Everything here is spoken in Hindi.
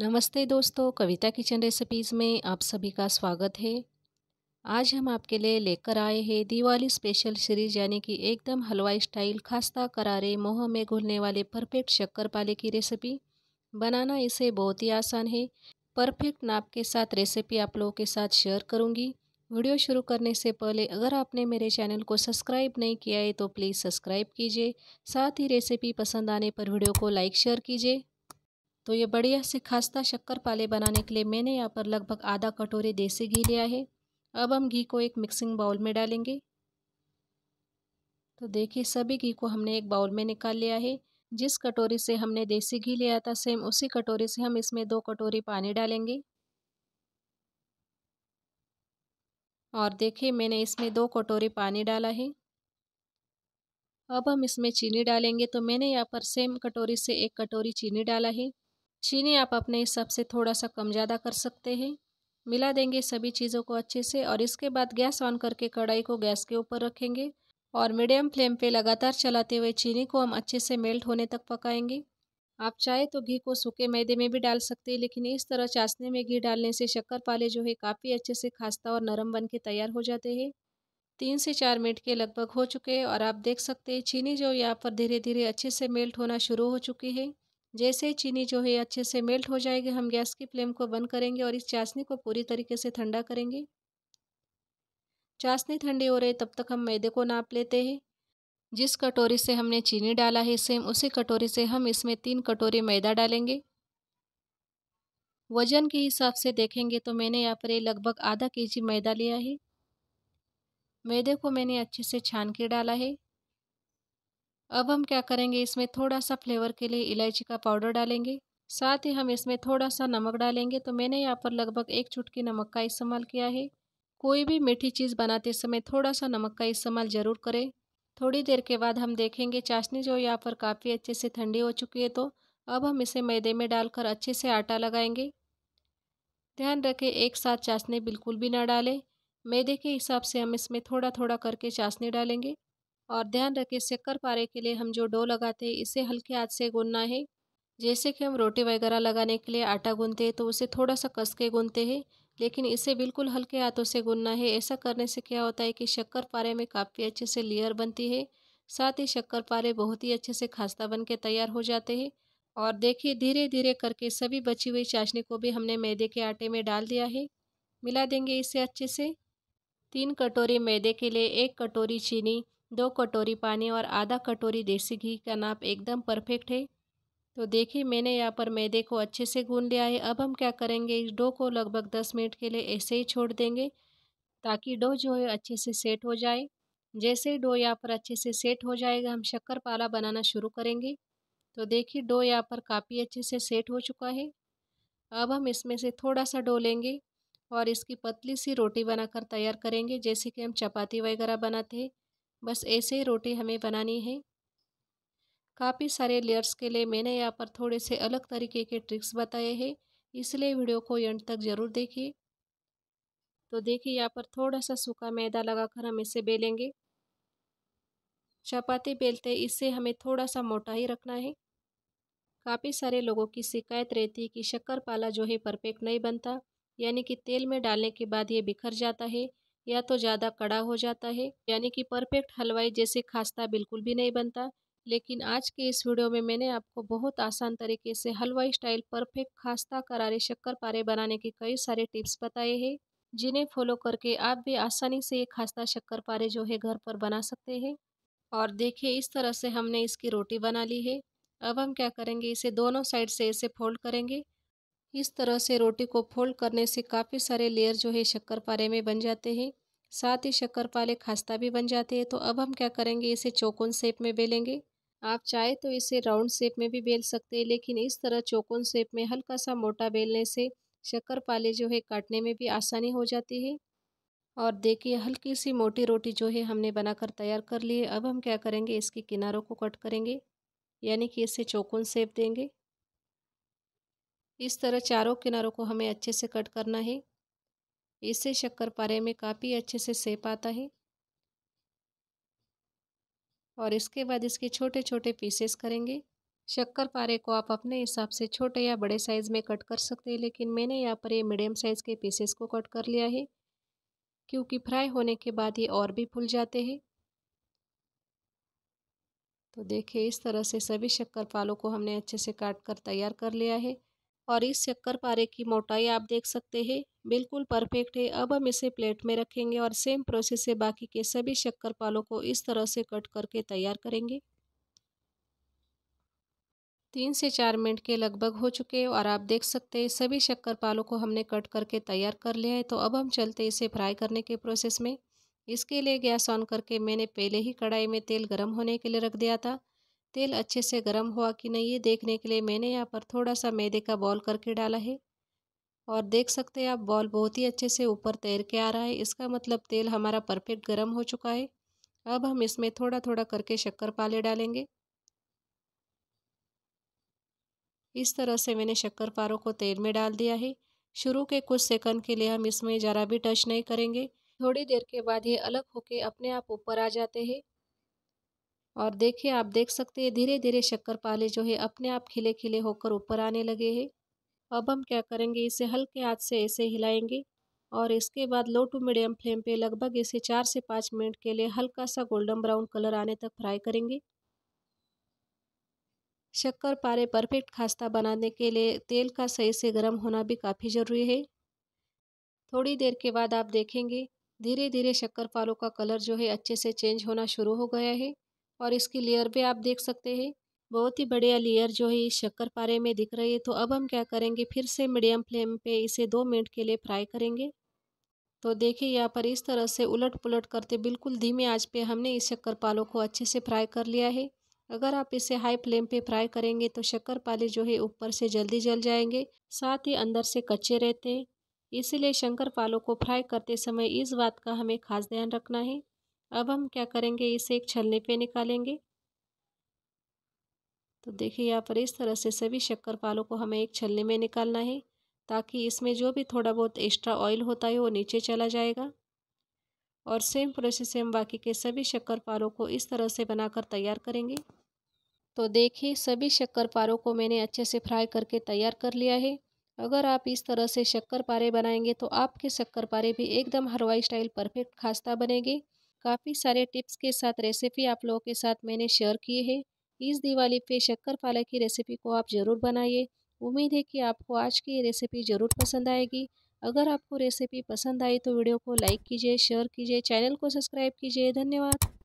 नमस्ते दोस्तों कविता किचन रेसिपीज़ में आप सभी का स्वागत है आज हम आपके लिए लेकर आए हैं दिवाली स्पेशल सीरीज यानी कि एकदम हलवाई स्टाइल खास्ता करारे मोह में घुलने वाले परफेक्ट शक्कर पाले की रेसिपी बनाना इसे बहुत ही आसान है परफेक्ट नाप के साथ रेसिपी आप लोगों के साथ शेयर करूंगी वीडियो शुरू करने से पहले अगर आपने मेरे चैनल को सब्सक्राइब नहीं किया है तो प्लीज़ सब्सक्राइब कीजिए साथ ही रेसिपी पसंद आने पर वीडियो को लाइक शेयर कीजिए तो ये बढ़िया से खस्ता शक्कर पाले बनाने के लिए मैंने यहाँ पर लगभग आधा कटोरे देसी घी लिया है अब हम घी को एक मिक्सिंग बाउल में डालेंगे तो देखिए सभी घी को हमने एक बाउल में निकाल लिया है जिस कटोरी से हमने देसी घी लिया था सेम उसी कटोरी से हम इसमें दो कटोरी पानी डालेंगे और देखिए मैंने इसमें दो कटोरी पानी डाला है अब हम इसमें चीनी डालेंगे तो मैंने यहाँ पर सेम कटोरी से एक कटोरी चीनी डाला है चीनी आप अपने हिसाब से थोड़ा सा कम ज़्यादा कर सकते हैं मिला देंगे सभी चीज़ों को अच्छे से और इसके बाद गैस ऑन करके कढ़ाई को गैस के ऊपर रखेंगे और मीडियम फ्लेम पे लगातार चलाते हुए चीनी को हम अच्छे से मेल्ट होने तक पकाएंगे आप चाहे तो घी को सूखे मैदे में भी डाल सकते हैं लेकिन इस तरह चाशनी में घी डालने से शक्कर पाले जो है काफ़ी अच्छे से खास्ता और नरम बन के तैयार हो जाते हैं तीन से चार मिनट के लगभग हो चुके हैं और आप देख सकते हैं चीनी जो यहाँ पर धीरे धीरे अच्छे से मेल्ट होना शुरू हो चुकी है जैसे चीनी जो है अच्छे से मेल्ट हो जाएगी हम गैस की फ्लेम को बंद करेंगे और इस चाशनी को पूरी तरीके से ठंडा करेंगे चाशनी ठंडी हो रही तब तक हम मैदे को नाप लेते हैं जिस कटोरी से हमने चीनी डाला है सेम उसी कटोरी से हम इसमें तीन कटोरी मैदा डालेंगे वजन के हिसाब से देखेंगे तो मैंने यहाँ पर लगभग आधा केजी मैदा लिया है मैदे को मैंने अच्छे से छान के डाला है अब हम क्या करेंगे इसमें थोड़ा सा फ्लेवर के लिए इलायची का पाउडर डालेंगे साथ ही हम इसमें थोड़ा सा नमक डालेंगे तो मैंने यहाँ पर लगभग एक चुटकी नमक का इस्तेमाल किया है कोई भी मीठी चीज़ बनाते समय थोड़ा सा नमक का इस्तेमाल ज़रूर करें थोड़ी देर के बाद हम देखेंगे चाशनी जो यहाँ पर काफ़ी अच्छे से ठंडी हो चुकी है तो अब हम इसे मैदे में डालकर अच्छे से आटा लगाएंगे ध्यान रखें एक साथ चाशनी बिल्कुल भी ना डालें मैदे के हिसाब से हम इसमें थोड़ा थोड़ा करके चाशनी डालेंगे और ध्यान रखें शक्कर पारे के लिए हम जो डो लगाते हैं इसे हल्के हाथ से गूंदना है जैसे कि हम रोटी वगैरह लगाने के लिए आटा गूंदते हैं तो उसे थोड़ा सा कस के गूंदते हैं लेकिन इसे बिल्कुल हल्के हाथों से गूंदना है ऐसा करने से क्या होता है कि शक्कर पारे में काफ़ी अच्छे से लेयर बनती है साथ ही शक्कर पारे बहुत ही अच्छे से खास्ता बन के तैयार हो जाते हैं और देखिए धीरे धीरे करके सभी बची हुई चाशनी को भी हमने मैदे के आटे में डाल दिया है मिला देंगे इसे अच्छे से तीन कटोरी मैदे के लिए एक कटोरी चीनी दो कटोरी पानी और आधा कटोरी देसी घी का नाप एकदम परफेक्ट है तो देखिए मैंने यहाँ पर मैदे को अच्छे से गून लिया है अब हम क्या करेंगे इस डो को लगभग दस मिनट के लिए ऐसे ही छोड़ देंगे ताकि डो जो है अच्छे से सेट हो जाए जैसे डो यहाँ पर अच्छे से सेट हो जाएगा हम शक्कर पाला बनाना शुरू करेंगे तो देखिए डो यहाँ पर काफ़ी अच्छे से सेट हो चुका है अब हम इसमें से थोड़ा सा डो लेंगे और इसकी पतली सी रोटी बनाकर तैयार करेंगे जैसे कि हम चपाती वगैरह बनाते हैं बस ऐसे ही रोटी हमें बनानी है काफ़ी सारे लेयर्स के लिए मैंने यहाँ पर थोड़े से अलग तरीके के ट्रिक्स बताए हैं इसलिए वीडियो को एंड तक ज़रूर देखिए तो देखिए यहाँ पर थोड़ा सा सूखा मैदा लगाकर हम इसे बेलेंगे चपाती बेलते इससे हमें थोड़ा सा मोटा ही रखना है काफ़ी सारे लोगों की शिकायत रहती है कि शक्कर पाला जो है परफेक्ट नहीं बनता यानी कि तेल में डालने के बाद ये बिखर जाता है या तो ज़्यादा कड़ा हो जाता है यानी कि परफेक्ट हलवाई जैसे खास्ता बिल्कुल भी नहीं बनता लेकिन आज के इस वीडियो में मैंने आपको बहुत आसान तरीके से हलवाई स्टाइल परफेक्ट खास्ता करारे शक्कर पारे बनाने के कई सारे टिप्स बताए हैं जिन्हें फॉलो करके आप भी आसानी से ये खास्ता शक्कर पारे जो है घर पर बना सकते हैं और देखिए इस तरह से हमने इसकी रोटी बना ली है अब हम क्या करेंगे इसे दोनों साइड से ऐसे फोल्ड करेंगे इस तरह से रोटी को फोल्ड करने से काफ़ी सारे लेयर जो है शक्कर पारे में बन जाते हैं साथ ही शक्कर पाले खास्ता भी बन जाते हैं तो अब हम क्या करेंगे इसे चौकोन शेप में बेलेंगे आप चाहे तो इसे राउंड शेप में भी बेल सकते हैं लेकिन इस तरह चौकोन शेप में हल्का सा मोटा बेलने से शक्कर पाले जो है काटने में भी आसानी हो जाती है और देखिए हल्की सी मोटी रोटी जो है हमने बनाकर तैयार कर ली है अब हम क्या करेंगे इसके किनारों को कट करेंगे यानी कि इसे चौकोन शेप देंगे इस तरह चारों किनारों को हमें अच्छे से कट करना है इससे शक्करपारे में काफ़ी अच्छे से सेप आता है और इसके बाद इसके छोटे छोटे पीसेस करेंगे शक्कर पारे को आप अपने हिसाब से छोटे या बड़े साइज़ में कट कर सकते हैं लेकिन मैंने यहाँ पर ये मीडियम साइज़ के पीसेस को कट कर लिया है क्योंकि फ्राई होने के बाद ये और भी फूल जाते हैं तो देखिए इस तरह से सभी शक्कर पालों को हमने अच्छे से काट कर तैयार कर लिया है और इस शक्कर पारे की मोटाई आप देख सकते हैं बिल्कुल परफेक्ट है अब हम इसे प्लेट में रखेंगे और सेम प्रोसेस से बाकी के सभी शक्कर पालों को इस तरह से कट करके तैयार करेंगे तीन से चार मिनट के लगभग हो चुके हैं और आप देख सकते हैं सभी शक्कर पालों को हमने कट करके तैयार कर लिया है तो अब हम चलते इसे फ्राई करने के प्रोसेस में इसके लिए गैस ऑन करके मैंने पहले ही कढ़ाई में तेल गर्म होने के लिए रख दिया था तेल अच्छे से गर्म हुआ कि नहीं ये देखने के लिए मैंने यहाँ पर थोड़ा सा मैदे का बॉल करके डाला है और देख सकते हैं आप बॉल बहुत ही अच्छे से ऊपर तैर के आ रहा है इसका मतलब तेल हमारा परफेक्ट गर्म हो चुका है अब हम इसमें थोड़ा थोड़ा करके शक्कर पाले डालेंगे इस तरह से मैंने शक्कर पारों को तेल में डाल दिया है शुरू के कुछ सेकंड के लिए हम इसमें ज़रा भी टच नहीं करेंगे थोड़ी देर के बाद ये अलग होके अपने आप ऊपर आ जाते हैं और देखिए आप देख सकते हैं धीरे धीरे शक्कर पाले जो है अपने आप खिले खिले होकर ऊपर आने लगे हैं अब हम क्या करेंगे इसे हल्के हाथ से ऐसे हिलाएंगे और इसके बाद लो टू मीडियम फ्लेम पे लगभग इसे चार से पाँच मिनट के लिए हल्का सा गोल्डन ब्राउन कलर आने तक फ्राई करेंगे शक्कर पारे परफेक्ट खास्ता बनाने के लिए तेल का सही से गर्म होना भी काफ़ी ज़रूरी है थोड़ी देर के बाद आप देखेंगे धीरे धीरे शक्कर पारों का कलर जो है अच्छे से चेंज होना शुरू हो गया है और इसकी लेयर भी आप देख सकते हैं बहुत ही बढ़िया लेयर जो है इस पारे में दिख रही है तो अब हम क्या करेंगे फिर से मीडियम फ्लेम पे इसे दो मिनट के लिए फ्राई करेंगे तो देखिए यहाँ पर इस तरह से उलट पुलट करते बिल्कुल धीमे आँच पे हमने इस शक्कर पालों को अच्छे से फ्राई कर लिया है अगर आप इसे हाई फ्लेम पे फ्राई करेंगे तो शक्कर पाले जो है ऊपर से जल्दी जल जाएंगे साथ ही अंदर से कच्चे रहते हैं इसीलिए शंकर पालों को फ्राई करते समय इस बात का हमें खास ध्यान रखना है अब हम क्या करेंगे इसे एक छलने पे निकालेंगे तो देखिए यहाँ पर इस तरह से सभी शक्कर पालों को हमें एक छलने में निकालना है ताकि इसमें जो भी थोड़ा बहुत एक्स्ट्रा ऑयल होता है वो नीचे चला जाएगा और सेम प्रोसेस से हम बाकी के सभी शक्कर पारों को इस तरह से बनाकर तैयार करेंगे तो देखिए सभी शक्कर पारों को मैंने अच्छे से फ्राई करके तैयार कर लिया है अगर आप इस तरह से शक्कर पारे बनाएंगे तो आपके शक्कर पारे भी एकदम हलवाई स्टाइल परफेक्ट खास्ता बनेंगे काफ़ी सारे टिप्स के साथ रेसिपी आप लोगों के साथ मैंने शेयर किए हैं इस दिवाली पे शक्कर पाला की रेसिपी को आप ज़रूर बनाइए उम्मीद है कि आपको आज की ये रेसिपी ज़रूर पसंद आएगी अगर आपको रेसिपी पसंद आई तो वीडियो को लाइक कीजिए शेयर कीजिए चैनल को सब्सक्राइब कीजिए धन्यवाद